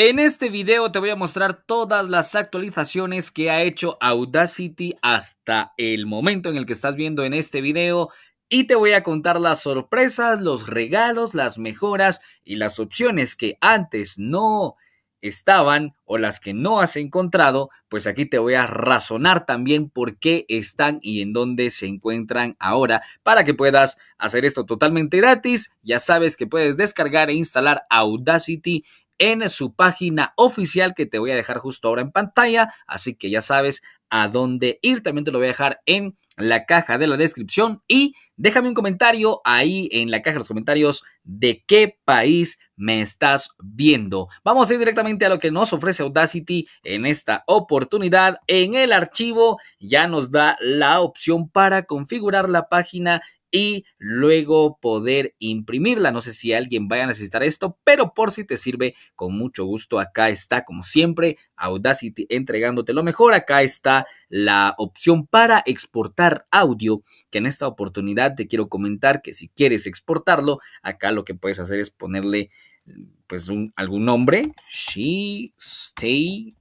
En este video te voy a mostrar todas las actualizaciones que ha hecho Audacity hasta el momento en el que estás viendo en este video y te voy a contar las sorpresas, los regalos, las mejoras y las opciones que antes no estaban o las que no has encontrado, pues aquí te voy a razonar también por qué están y en dónde se encuentran ahora para que puedas hacer esto totalmente gratis. Ya sabes que puedes descargar e instalar Audacity en su página oficial que te voy a dejar justo ahora en pantalla. Así que ya sabes a dónde ir. También te lo voy a dejar en la caja de la descripción y déjame un comentario ahí en la caja de los comentarios de qué país me estás viendo. Vamos a ir directamente a lo que nos ofrece Audacity en esta oportunidad. En el archivo ya nos da la opción para configurar la página y luego poder imprimirla. No sé si alguien vaya a necesitar esto, pero por si te sirve, con mucho gusto acá está, como siempre, Audacity entregándote lo mejor. Acá está la opción para exportar audio, que en esta oportunidad te quiero comentar que si quieres exportarlo, acá lo que puedes hacer es ponerle pues algún nombre. She stay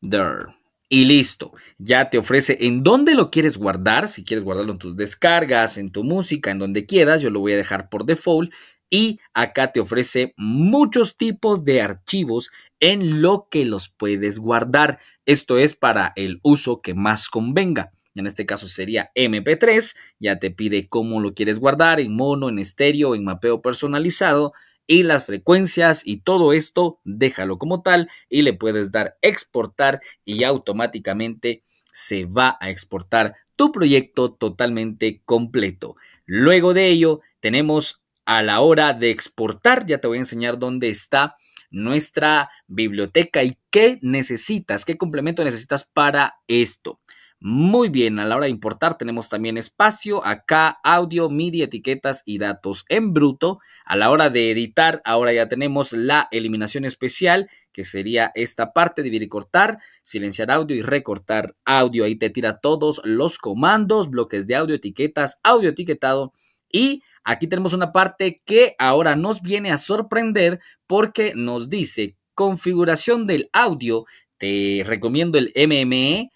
there y listo. Ya te ofrece en dónde lo quieres guardar, si quieres guardarlo en tus descargas, en tu música, en donde quieras, yo lo voy a dejar por default. Y acá te ofrece muchos tipos de archivos en lo que los puedes guardar. Esto es para el uso que más convenga. En este caso sería MP3. Ya te pide cómo lo quieres guardar, en mono, en estéreo, en mapeo personalizado, y las frecuencias y todo esto, déjalo como tal y le puedes dar exportar y automáticamente se va a exportar tu proyecto totalmente completo. Luego de ello, tenemos a la hora de exportar, ya te voy a enseñar dónde está nuestra biblioteca y qué necesitas, qué complemento necesitas para esto. Muy bien, a la hora de importar tenemos también espacio, acá audio, MIDI, etiquetas y datos en bruto. A la hora de editar, ahora ya tenemos la eliminación especial, que sería esta parte, dividir y cortar, silenciar audio y recortar audio. Ahí te tira todos los comandos, bloques de audio, etiquetas, audio etiquetado y aquí tenemos una parte que ahora nos viene a sorprender porque nos dice configuración del audio. Te recomiendo el MME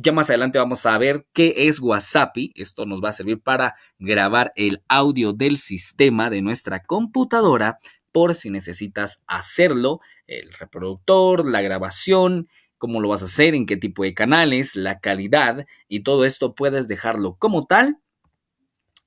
ya más adelante vamos a ver qué es WhatsApp. Esto nos va a servir para grabar el audio del sistema de nuestra computadora por si necesitas hacerlo, el reproductor, la grabación, cómo lo vas a hacer, en qué tipo de canales, la calidad y todo esto puedes dejarlo como tal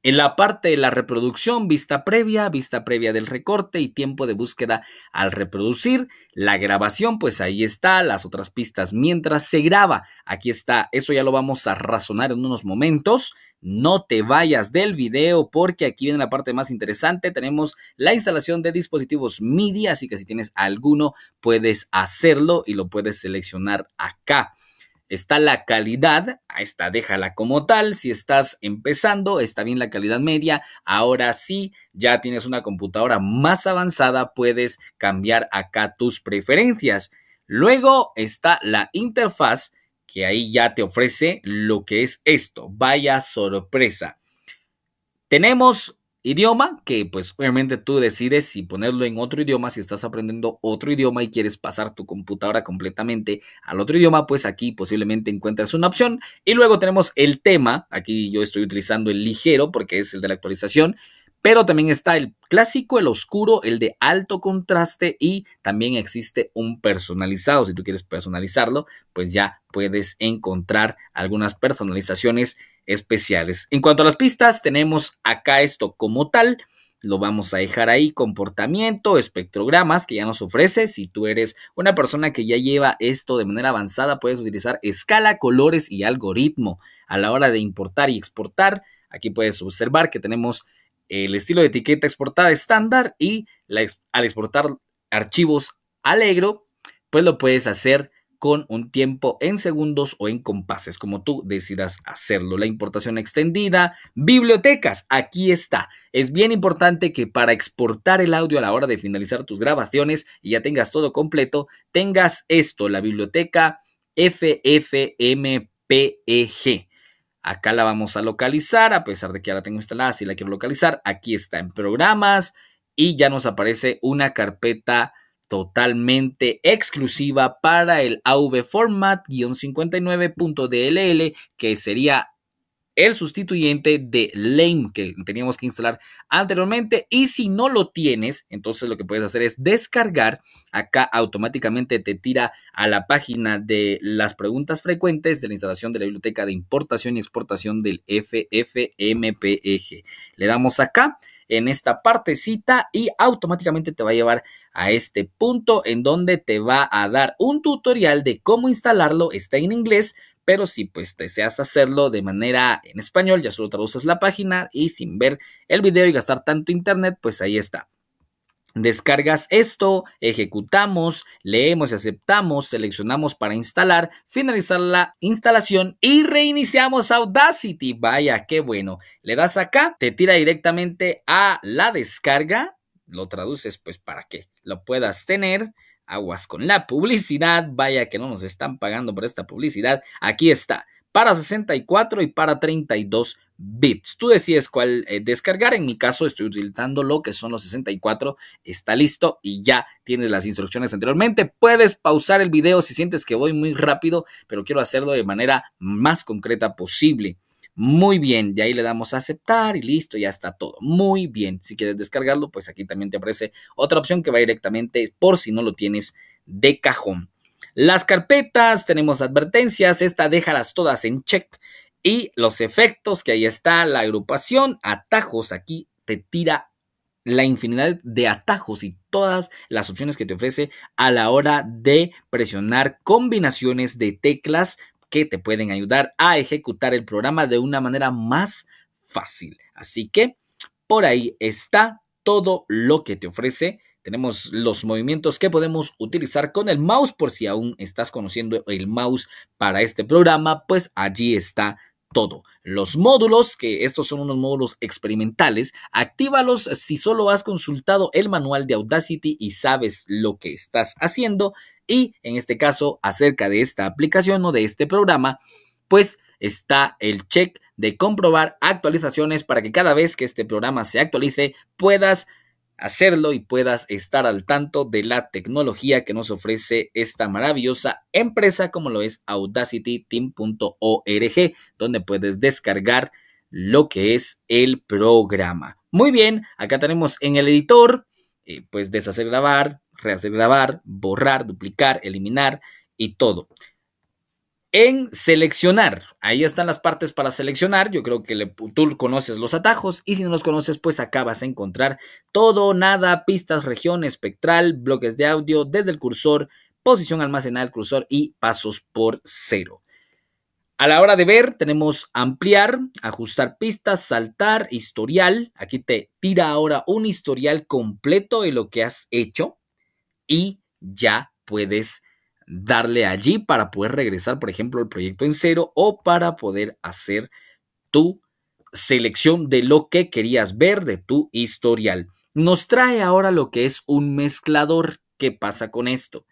en la parte de la reproducción, vista previa, vista previa del recorte y tiempo de búsqueda al reproducir. La grabación, pues ahí está, las otras pistas mientras se graba. Aquí está, eso ya lo vamos a razonar en unos momentos. No te vayas del video porque aquí viene la parte más interesante. Tenemos la instalación de dispositivos MIDI, así que si tienes alguno puedes hacerlo y lo puedes seleccionar acá. Está la calidad, esta déjala como tal. Si estás empezando, está bien la calidad media. Ahora sí, ya tienes una computadora más avanzada, puedes cambiar acá tus preferencias. Luego está la interfaz, que ahí ya te ofrece lo que es esto. Vaya sorpresa. Tenemos idioma, que pues obviamente tú decides si ponerlo en otro idioma, si estás aprendiendo otro idioma y quieres pasar tu computadora completamente al otro idioma, pues aquí posiblemente encuentras una opción. Y luego tenemos el tema, aquí yo estoy utilizando el ligero porque es el de la actualización, pero también está el clásico, el oscuro, el de alto contraste y también existe un personalizado. Si tú quieres personalizarlo, pues ya puedes encontrar algunas personalizaciones especiales. En cuanto a las pistas, tenemos acá esto como tal. Lo vamos a dejar ahí, comportamiento, espectrogramas que ya nos ofrece. Si tú eres una persona que ya lleva esto de manera avanzada, puedes utilizar escala, colores y algoritmo a la hora de importar y exportar. Aquí puedes observar que tenemos el estilo de etiqueta exportada estándar y al exportar archivos alegro pues lo puedes hacer con un tiempo en segundos o en compases, como tú decidas hacerlo. La importación extendida, bibliotecas, aquí está. Es bien importante que para exportar el audio a la hora de finalizar tus grabaciones y ya tengas todo completo, tengas esto, la biblioteca FFmpeg. Acá la vamos a localizar, a pesar de que ya la tengo instalada, si la quiero localizar, aquí está en programas y ya nos aparece una carpeta totalmente exclusiva para el AV Format-59.dll, que sería el sustituyente de Lame que teníamos que instalar anteriormente. Y si no lo tienes, entonces lo que puedes hacer es descargar. Acá automáticamente te tira a la página de las preguntas frecuentes de la instalación de la biblioteca de importación y exportación del FFmpeg. Le damos acá en esta partecita y automáticamente te va a llevar a este punto en donde te va a dar un tutorial de cómo instalarlo, está en inglés, pero si pues deseas hacerlo de manera en español, ya solo traduces la página y sin ver el video y gastar tanto internet, pues ahí está. Descargas esto, ejecutamos, leemos y aceptamos, seleccionamos para instalar, finalizar la instalación y reiniciamos Audacity. Vaya, qué bueno. Le das acá, te tira directamente a la descarga, lo traduces pues para que lo puedas tener. Aguas con la publicidad, vaya que no nos están pagando por esta publicidad. Aquí está, para 64 y para 32 bits. Tú decides cuál eh, descargar. En mi caso estoy utilizando lo que son los 64. Está listo y ya tienes las instrucciones anteriormente. Puedes pausar el video si sientes que voy muy rápido, pero quiero hacerlo de manera más concreta posible. Muy bien, de ahí le damos a aceptar y listo, ya está todo. Muy bien, si quieres descargarlo, pues aquí también te aparece otra opción que va directamente por si no lo tienes de cajón. Las carpetas, tenemos advertencias, esta déjalas todas en check y los efectos, que ahí está la agrupación, atajos, aquí te tira la infinidad de atajos y todas las opciones que te ofrece a la hora de presionar combinaciones de teclas que te pueden ayudar a ejecutar el programa de una manera más fácil. Así que por ahí está todo lo que te ofrece. Tenemos los movimientos que podemos utilizar con el mouse por si aún estás conociendo el mouse para este programa, pues allí está todo. Los módulos, que estos son unos módulos experimentales, actívalos si solo has consultado el manual de Audacity y sabes lo que estás haciendo. Y en este caso, acerca de esta aplicación o de este programa, pues está el check de comprobar actualizaciones para que cada vez que este programa se actualice puedas hacerlo y puedas estar al tanto de la tecnología que nos ofrece esta maravillosa empresa como lo es audacityteam.org, donde puedes descargar lo que es el programa. Muy bien, acá tenemos en el editor, eh, pues deshacer, grabar, rehacer, grabar, borrar, duplicar, eliminar y todo en seleccionar. Ahí están las partes para seleccionar. Yo creo que tú conoces los atajos y si no los conoces, pues acabas a encontrar todo, nada, pistas, región, espectral, bloques de audio desde el cursor, posición almacenada del cursor y pasos por cero. A la hora de ver, tenemos ampliar, ajustar pistas, saltar, historial. Aquí te tira ahora un historial completo de lo que has hecho y ya puedes darle allí para poder regresar, por ejemplo, al proyecto en cero o para poder hacer tu selección de lo que querías ver de tu historial. Nos trae ahora lo que es un mezclador. ¿Qué pasa con esto?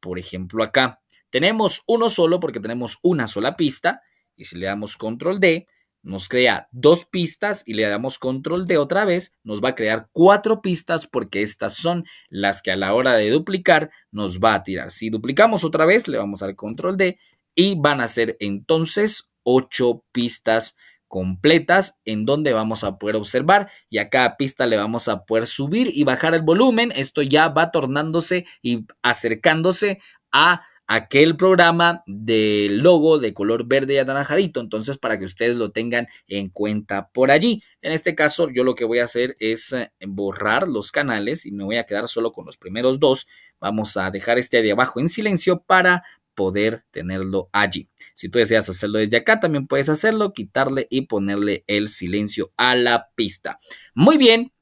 Por ejemplo, acá tenemos uno solo porque tenemos una sola pista y si le damos control D, nos crea dos pistas y le damos control D otra vez, nos va a crear cuatro pistas porque estas son las que a la hora de duplicar nos va a tirar. Si duplicamos otra vez, le vamos al control D y van a ser entonces ocho pistas completas en donde vamos a poder observar y a cada pista le vamos a poder subir y bajar el volumen. Esto ya va tornándose y acercándose a aquel programa de logo de color verde y anaranjadito. Entonces, para que ustedes lo tengan en cuenta por allí. En este caso, yo lo que voy a hacer es eh, borrar los canales y me voy a quedar solo con los primeros dos. Vamos a dejar este de abajo en silencio para poder tenerlo allí. Si tú deseas hacerlo desde acá, también puedes hacerlo, quitarle y ponerle el silencio a la pista. Muy bien,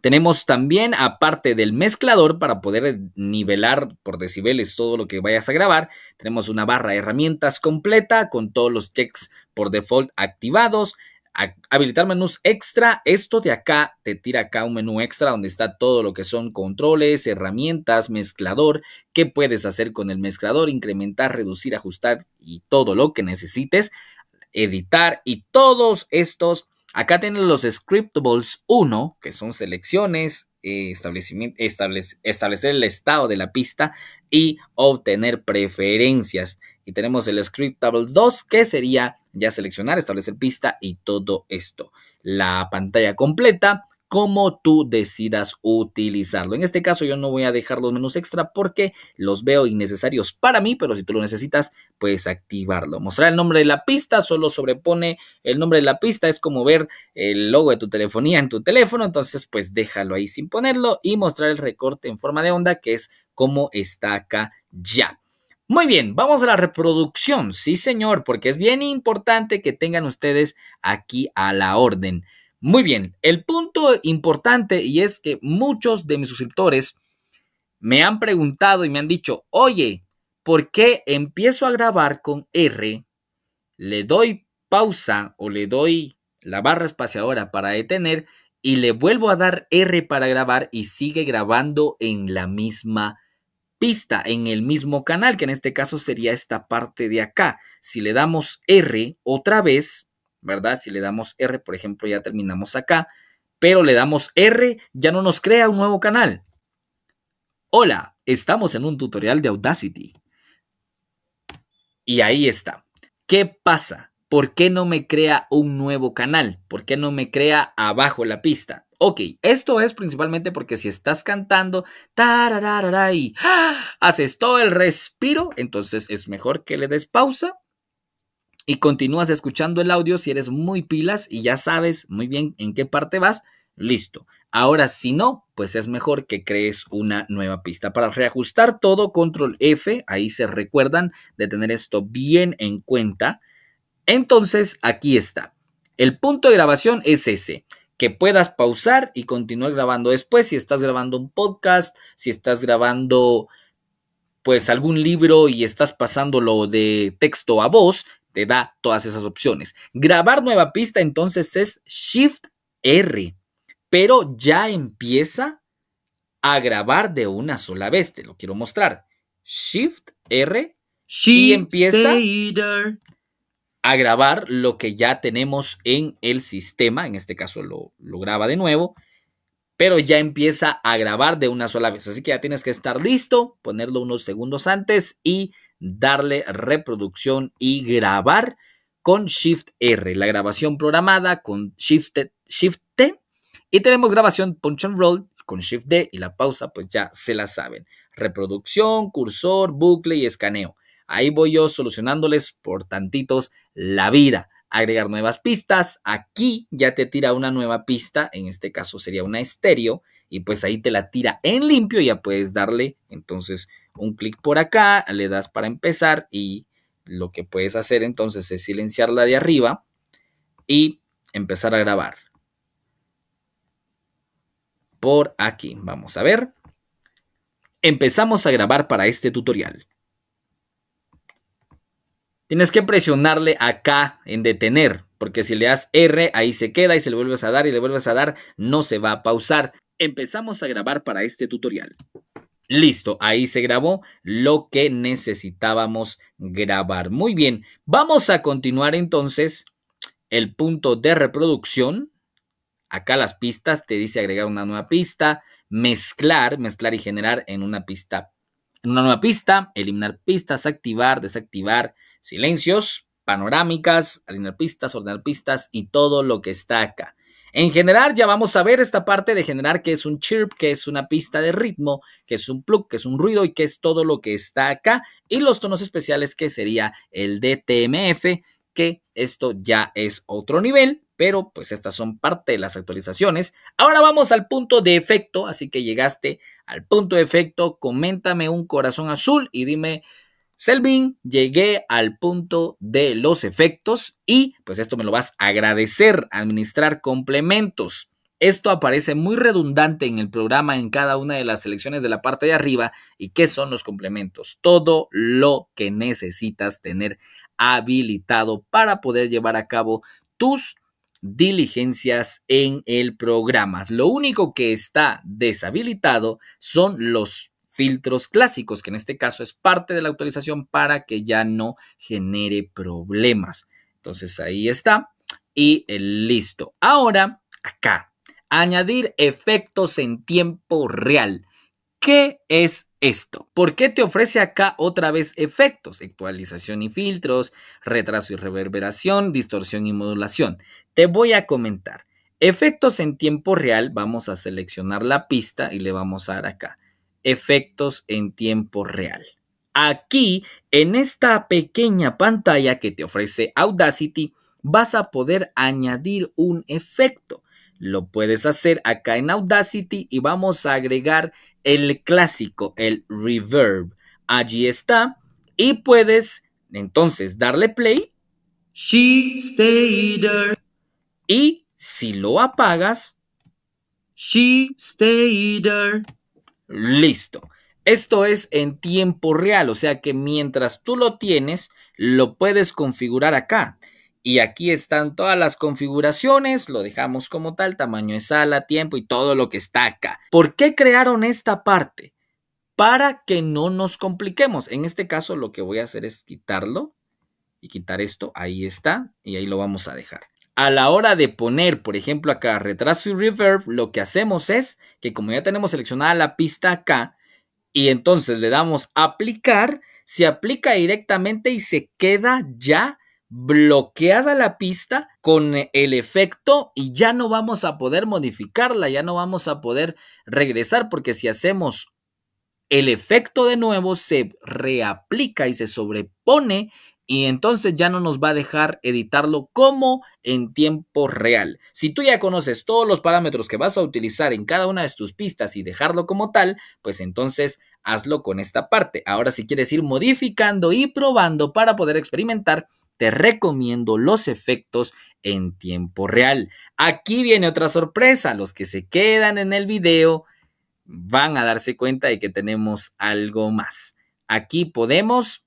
tenemos también, aparte del mezclador, para poder eh, nivelar por decibeles todo lo que vayas a grabar, tenemos una barra de herramientas completa con todos los checks por default activados. habilitar menús extra, esto de acá te tira acá un menú extra donde está todo lo que son controles, herramientas, mezclador, qué puedes hacer con el mezclador, incrementar, reducir, ajustar y todo lo que necesites, editar y todos estos Acá tienen los scriptables 1, que son selecciones, eh, establecer el estado de la pista y obtener preferencias. Y tenemos el scriptables 2, que sería ya seleccionar, establecer pista y todo esto. La pantalla completa, como tú decidas utilizarlo. En este caso yo no voy a dejar los menús extra porque los veo innecesarios para mí, pero si tú lo necesitas, puedes activarlo. Mostrar el nombre de la pista, solo sobrepone el nombre de la pista, es como ver el logo de tu telefonía en tu teléfono, entonces pues déjalo ahí sin ponerlo y mostrar el recorte en forma de onda que es como está acá ya. Muy bien, vamos a la reproducción, sí señor, porque es bien importante que tengan ustedes aquí a la orden. Muy bien, el punto importante y es que muchos de mis suscriptores me han preguntado y me han dicho, oye, ¿por qué empiezo a grabar con R? Le doy pausa o le doy la barra espaciadora para detener y le vuelvo a dar R para grabar y sigue grabando en la misma pista, en el mismo canal, que en este caso sería esta parte de acá. Si le damos R otra vez, ¿verdad? Si le damos R, por ejemplo, ya terminamos acá, pero le damos R, ya no nos crea un nuevo canal. Hola, estamos en un tutorial de Audacity. Y ahí está. ¿Qué pasa? ¿Por qué no me crea un nuevo canal? ¿Por qué no me crea abajo la pista? Ok, esto es principalmente porque si estás cantando y ¡ah! haces todo el respiro, entonces es mejor que le des pausa y continúas escuchando el audio si eres muy pilas y ya sabes muy bien en qué parte vas, listo. Ahora, si no, pues es mejor que crees una nueva pista. Para reajustar todo, control F, ahí se recuerdan de tener esto bien en cuenta. Entonces, aquí está. El punto de grabación es ese que puedas pausar y continuar grabando después. Si estás grabando un podcast, si estás grabando pues algún libro y estás pasándolo de texto a voz, te da todas esas opciones. Grabar nueva pista entonces es Shift R, pero ya empieza a grabar de una sola vez, te lo quiero mostrar. Shift R y empieza a grabar lo que ya tenemos en el sistema, en este caso lo, lo graba de nuevo, pero ya empieza a grabar de una sola vez. Así que ya tienes que estar listo, ponerlo unos segundos antes y darle reproducción y grabar con Shift R. La grabación programada con Shift, T. Y tenemos grabación punch and roll con Shift D y la pausa, pues ya se la saben. Reproducción, cursor, bucle y escaneo. Ahí voy yo solucionándoles por tantitos la vida. Agregar nuevas pistas. Aquí ya te tira una nueva pista. En este caso sería una estéreo. Y pues ahí te la tira en limpio. Y ya puedes darle entonces un clic por acá, le das para empezar y lo que puedes hacer entonces es silenciar la de arriba y empezar a grabar. Por aquí, vamos a ver. Empezamos a grabar para este tutorial. Tienes que presionarle acá en detener, porque si le das R, ahí se queda y se le vuelves a dar y le vuelves a dar, no se va a pausar. Empezamos a grabar para este tutorial. Listo, ahí se grabó lo que necesitábamos grabar. Muy bien, vamos a continuar entonces el punto de reproducción. Acá las pistas, te dice agregar una nueva pista, mezclar, mezclar y generar en una pista, en una nueva pista, eliminar pistas, activar, desactivar, silencios, panorámicas, eliminar pistas, ordenar pistas y todo lo que está acá. En general ya vamos a ver esta parte de generar que es un chirp, que es una pista de ritmo, que es un plug, que es un ruido y que es todo lo que está acá y los tonos especiales que sería el DTMF, que esto ya es otro nivel, pero pues estas son parte de las actualizaciones. Ahora vamos al punto de efecto, así que llegaste al punto de efecto, coméntame un corazón azul y dime Selvin, llegué al punto de los efectos y pues esto me lo vas a agradecer, administrar complementos. Esto aparece muy redundante en el programa en cada una de las selecciones de la parte de arriba. ¿Y qué son los complementos? Todo lo que necesitas tener habilitado para poder llevar a cabo tus diligencias en el programa. Lo único que está deshabilitado son los filtros clásicos, que en este caso es parte de la actualización para que ya no genere problemas. Entonces ahí está y eh, listo. Ahora, acá, añadir efectos en tiempo real. ¿Qué es esto? ¿Por qué te ofrece acá otra vez efectos? Actualización y filtros, retraso y reverberación, distorsión y modulación. Te voy a comentar. Efectos en tiempo real, vamos a seleccionar la pista y le vamos a dar acá efectos en tiempo real. Aquí, en esta pequeña pantalla que te ofrece Audacity, vas a poder añadir un efecto. Lo puedes hacer acá en Audacity y vamos a agregar el clásico, el reverb. Allí está. Y puedes entonces darle play. She stayed there. Y si lo apagas. She stayed there. Listo. Esto es en tiempo real, o sea que mientras tú lo tienes, lo puedes configurar acá. Y aquí están todas las configuraciones, lo dejamos como tal, tamaño de sala, tiempo y todo lo que está acá. ¿Por qué crearon esta parte? Para que no nos compliquemos. En este caso lo que voy a hacer es quitarlo y quitar esto. Ahí está y ahí lo vamos a dejar a la hora de poner, por ejemplo, acá retraso y reverb, lo que hacemos es que como ya tenemos seleccionada la pista acá, y entonces le damos aplicar, se aplica directamente y se queda ya bloqueada la pista con el efecto y ya no vamos a poder modificarla, ya no vamos a poder regresar porque si hacemos el efecto de nuevo se reaplica y se sobrepone y entonces ya no nos va a dejar editarlo como en tiempo real. Si tú ya conoces todos los parámetros que vas a utilizar en cada una de tus pistas y dejarlo como tal, pues entonces hazlo con esta parte. Ahora si quieres ir modificando y probando para poder experimentar, te recomiendo los efectos en tiempo real. Aquí viene otra sorpresa, los que se quedan en el video van a darse cuenta de que tenemos algo más. Aquí podemos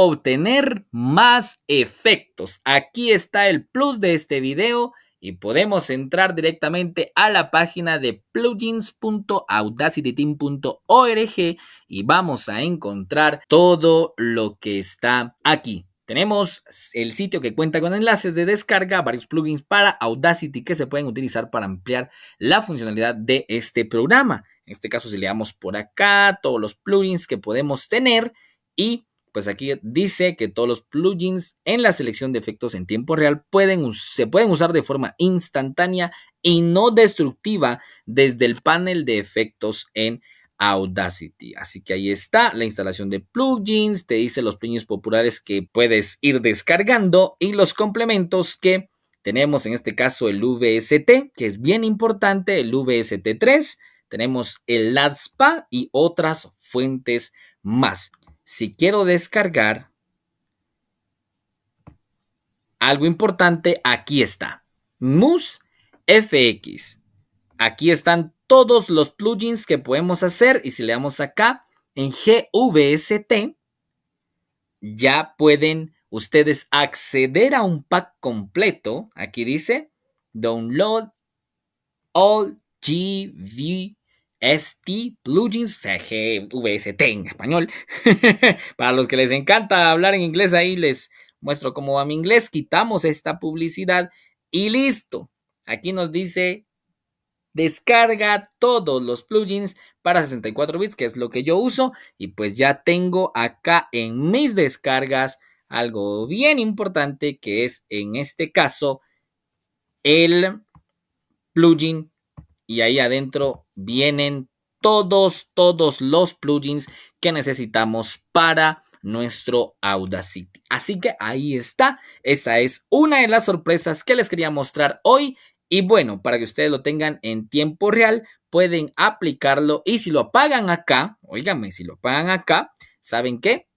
obtener más efectos. Aquí está el plus de este video y podemos entrar directamente a la página de plugins.audacityteam.org y vamos a encontrar todo lo que está aquí. Tenemos el sitio que cuenta con enlaces de descarga, varios plugins para Audacity que se pueden utilizar para ampliar la funcionalidad de este programa. En este caso, si le damos por acá, todos los plugins que podemos tener y pues aquí dice que todos los plugins en la selección de efectos en tiempo real pueden, se pueden usar de forma instantánea y no destructiva desde el panel de efectos en Audacity. Así que ahí está la instalación de plugins, te dice los plugins populares que puedes ir descargando y los complementos que tenemos en este caso el VST, que es bien importante, el VST3, tenemos el LADSPA y otras fuentes más si quiero descargar algo importante, aquí está. Moose FX. Aquí están todos los plugins que podemos hacer y si le damos acá en GVST, ya pueden ustedes acceder a un pack completo. Aquí dice, download all GV ST Plugins, sea, gvst en español. Para los que les encanta hablar en inglés, ahí les muestro cómo va mi inglés. Quitamos esta publicidad y listo. Aquí nos dice descarga todos los plugins para 64 bits, que es lo que yo uso. Y pues ya tengo acá en mis descargas algo bien importante, que es en este caso el plugin. Y ahí adentro vienen todos, todos los plugins que necesitamos para nuestro Audacity. Así que ahí está, esa es una de las sorpresas que les quería mostrar hoy. Y bueno, para que ustedes lo tengan en tiempo real, pueden aplicarlo y si lo apagan acá, oiganme, si lo apagan acá, ¿saben qué?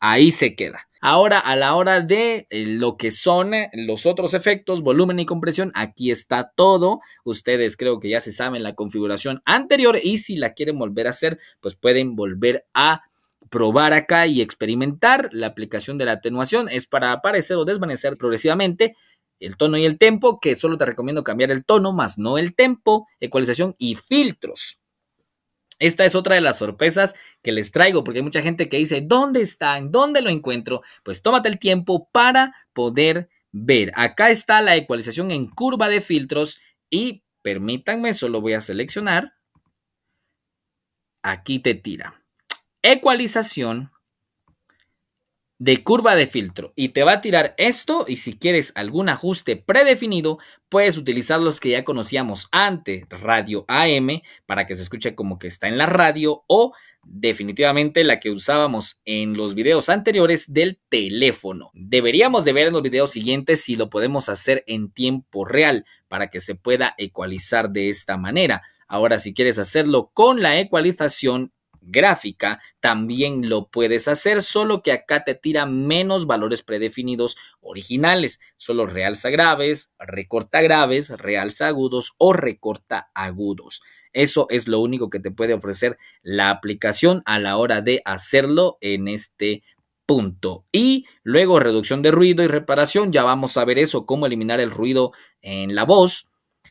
Ahí se queda. Ahora, a la hora de eh, lo que son eh, los otros efectos, volumen y compresión, aquí está todo. Ustedes creo que ya se saben la configuración anterior y si la quieren volver a hacer, pues pueden volver a probar acá y experimentar. La aplicación de la atenuación es para aparecer o desvanecer progresivamente el tono y el tempo, que solo te recomiendo cambiar el tono, más no el tempo, ecualización y filtros. Esta es otra de las sorpresas que les traigo, porque hay mucha gente que dice, ¿dónde está? ¿Dónde lo encuentro? Pues tómate el tiempo para poder ver. Acá está la ecualización en curva de filtros y permítanme, solo voy a seleccionar. Aquí te tira. Ecualización de curva de filtro y te va a tirar esto y si quieres algún ajuste predefinido puedes utilizar los que ya conocíamos antes, radio AM para que se escuche como que está en la radio o definitivamente la que usábamos en los videos anteriores del teléfono. Deberíamos de ver en los videos siguientes si lo podemos hacer en tiempo real para que se pueda ecualizar de esta manera. Ahora si quieres hacerlo con la ecualización gráfica, también lo puedes hacer, solo que acá te tira menos valores predefinidos originales, solo realza graves, recorta graves, realza agudos o recorta agudos. Eso es lo único que te puede ofrecer la aplicación a la hora de hacerlo en este punto. Y luego reducción de ruido y reparación, ya vamos a ver eso, cómo eliminar el ruido en la voz,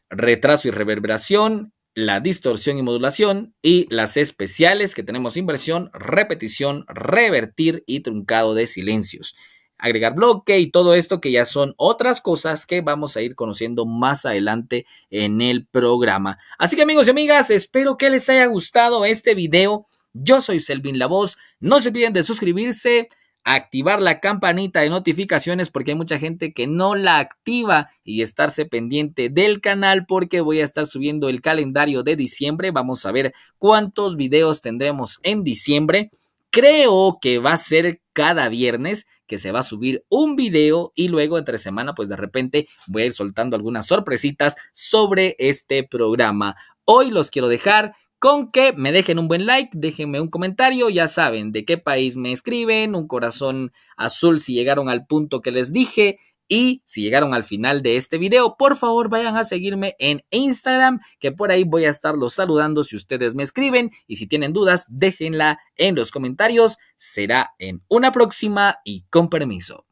retraso y reverberación, la distorsión y modulación y las especiales que tenemos inversión, repetición, revertir y truncado de silencios. Agregar bloque y todo esto que ya son otras cosas que vamos a ir conociendo más adelante en el programa. Así que amigos y amigas, espero que les haya gustado este video. Yo soy Selvin La Voz. No se olviden de suscribirse activar la campanita de notificaciones porque hay mucha gente que no la activa y estarse pendiente del canal porque voy a estar subiendo el calendario de diciembre. Vamos a ver cuántos videos tendremos en diciembre. Creo que va a ser cada viernes que se va a subir un video y luego entre semana pues de repente voy a ir soltando algunas sorpresitas sobre este programa. Hoy los quiero dejar con que me dejen un buen like, déjenme un comentario, ya saben de qué país me escriben, un corazón azul si llegaron al punto que les dije, y si llegaron al final de este video, por favor vayan a seguirme en Instagram, que por ahí voy a estarlos saludando si ustedes me escriben. Y si tienen dudas, déjenla en los comentarios. Será en una próxima y con permiso.